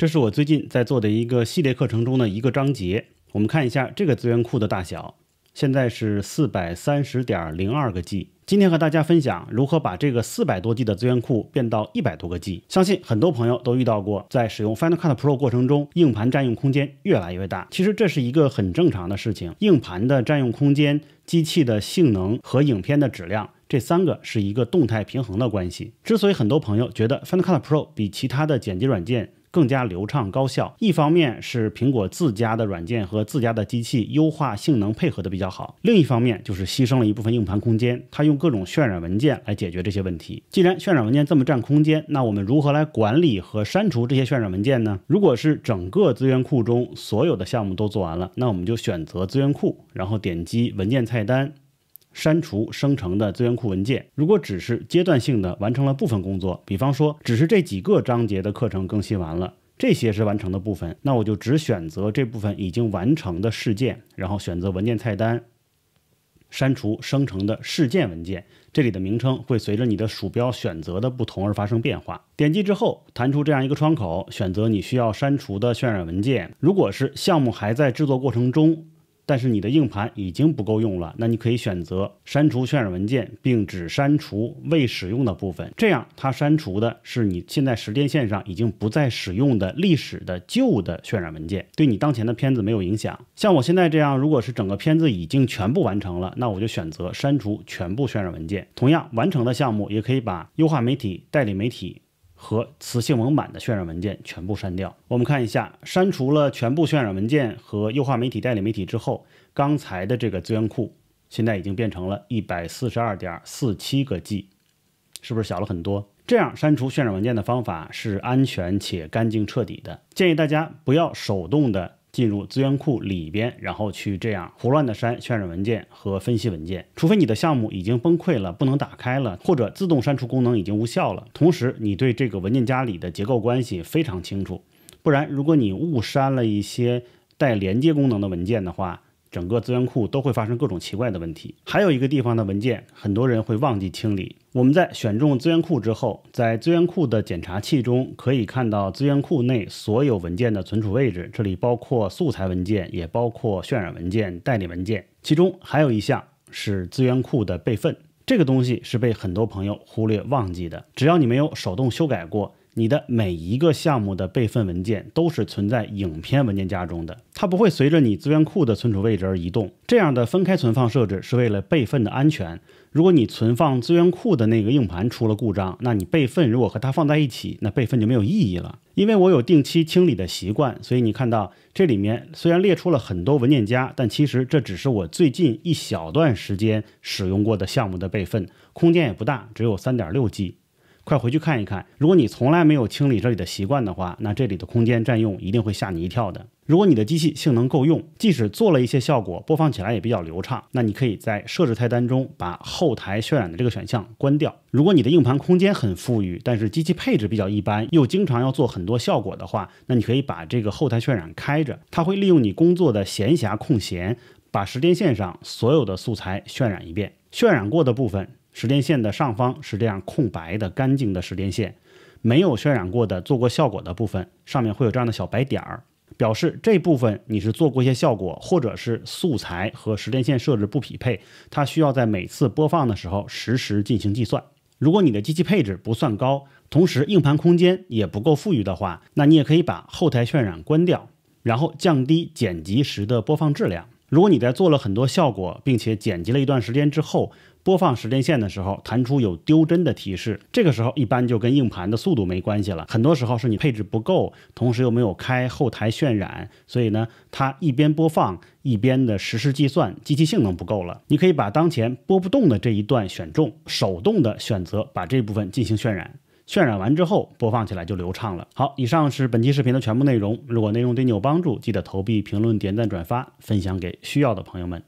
这是我最近在做的一个系列课程中的一个章节。我们看一下这个资源库的大小，现在是四百三十点零二个 G。今天和大家分享如何把这个四百多 G 的资源库变到一百多个 G。相信很多朋友都遇到过，在使用 Final Cut Pro 过程中，硬盘占用空间越来越大。其实这是一个很正常的事情。硬盘的占用空间、机器的性能和影片的质量，这三个是一个动态平衡的关系。之所以很多朋友觉得 Final Cut Pro 比其他的剪辑软件，更加流畅高效，一方面是苹果自家的软件和自家的机器优化性能配合的比较好，另一方面就是牺牲了一部分硬盘空间，它用各种渲染文件来解决这些问题。既然渲染文件这么占空间，那我们如何来管理和删除这些渲染文件呢？如果是整个资源库中所有的项目都做完了，那我们就选择资源库，然后点击文件菜单。删除生成的资源库文件。如果只是阶段性的完成了部分工作，比方说只是这几个章节的课程更新完了，这些是完成的部分，那我就只选择这部分已经完成的事件，然后选择文件菜单，删除生成的事件文件。这里的名称会随着你的鼠标选择的不同而发生变化。点击之后弹出这样一个窗口，选择你需要删除的渲染文件。如果是项目还在制作过程中，但是你的硬盘已经不够用了，那你可以选择删除渲染文件，并只删除未使用的部分。这样它删除的是你现在时间线上已经不再使用的历史的旧的渲染文件，对你当前的片子没有影响。像我现在这样，如果是整个片子已经全部完成了，那我就选择删除全部渲染文件。同样，完成的项目也可以把优化媒体、代理媒体。和磁性蒙版的渲染文件全部删掉。我们看一下，删除了全部渲染文件和优化媒体代理媒体之后，刚才的这个资源库现在已经变成了一百四十二点四七个 G，是不是小了很多？这样删除渲染文件的方法是安全且干净彻底的，建议大家不要手动的。进入资源库里边，然后去这样胡乱的删渲染文件和分析文件，除非你的项目已经崩溃了，不能打开了，或者自动删除功能已经无效了，同时你对这个文件夹里的结构关系非常清楚，不然如果你误删了一些带连接功能的文件的话。整个资源库都会发生各种奇怪的问题，还有一个地方的文件，很多人会忘记清理。我们在选中资源库之后，在资源库的检查器中可以看到资源库内所有文件的存储位置，这里包括素材文件，也包括渲染文件、代理文件，其中还有一项是资源库的备份，这个东西是被很多朋友忽略忘记的，只要你没有手动修改过。你的每一个项目的备份文件都是存在影片文件夹中的，它不会随着你资源库的存储位置而移动。这样的分开存放设置是为了备份的安全。如果你存放资源库的那个硬盘出了故障，那你备份如果和它放在一起，那备份就没有意义了。因为我有定期清理的习惯，所以你看到这里面虽然列出了很多文件夹，但其实这只是我最近一小段时间使用过的项目的备份，空间也不大，只有三点六 G。快回去看一看，如果你从来没有清理这里的习惯的话，那这里的空间占用一定会吓你一跳的。如果你的机器性能够用，即使做了一些效果，播放起来也比较流畅，那你可以在设置菜单中把后台渲染的这个选项关掉。如果你的硬盘空间很富裕，但是机器配置比较一般，又经常要做很多效果的话，那你可以把这个后台渲染开着，它会利用你工作的闲暇空闲，把时间线上所有的素材渲染一遍，渲染过的部分。时间线的上方是这样空白的、干净的时间线，没有渲染过的、做过效果的部分，上面会有这样的小白点儿，表示这部分你是做过一些效果，或者是素材和时间线设置不匹配，它需要在每次播放的时候实时进行计算。如果你的机器配置不算高，同时硬盘空间也不够富裕的话，那你也可以把后台渲染关掉，然后降低剪辑时的播放质量。如果你在做了很多效果，并且剪辑了一段时间之后，播放时间线的时候，弹出有丢帧的提示，这个时候一般就跟硬盘的速度没关系了。很多时候是你配置不够，同时又没有开后台渲染，所以呢，它一边播放一边的实时计算，机器性能不够了。你可以把当前播不动的这一段选中，手动的选择把这部分进行渲染，渲染完之后播放起来就流畅了。好，以上是本期视频的全部内容。如果内容对你有帮助，记得投币、评论、点赞、转发，分享给需要的朋友们。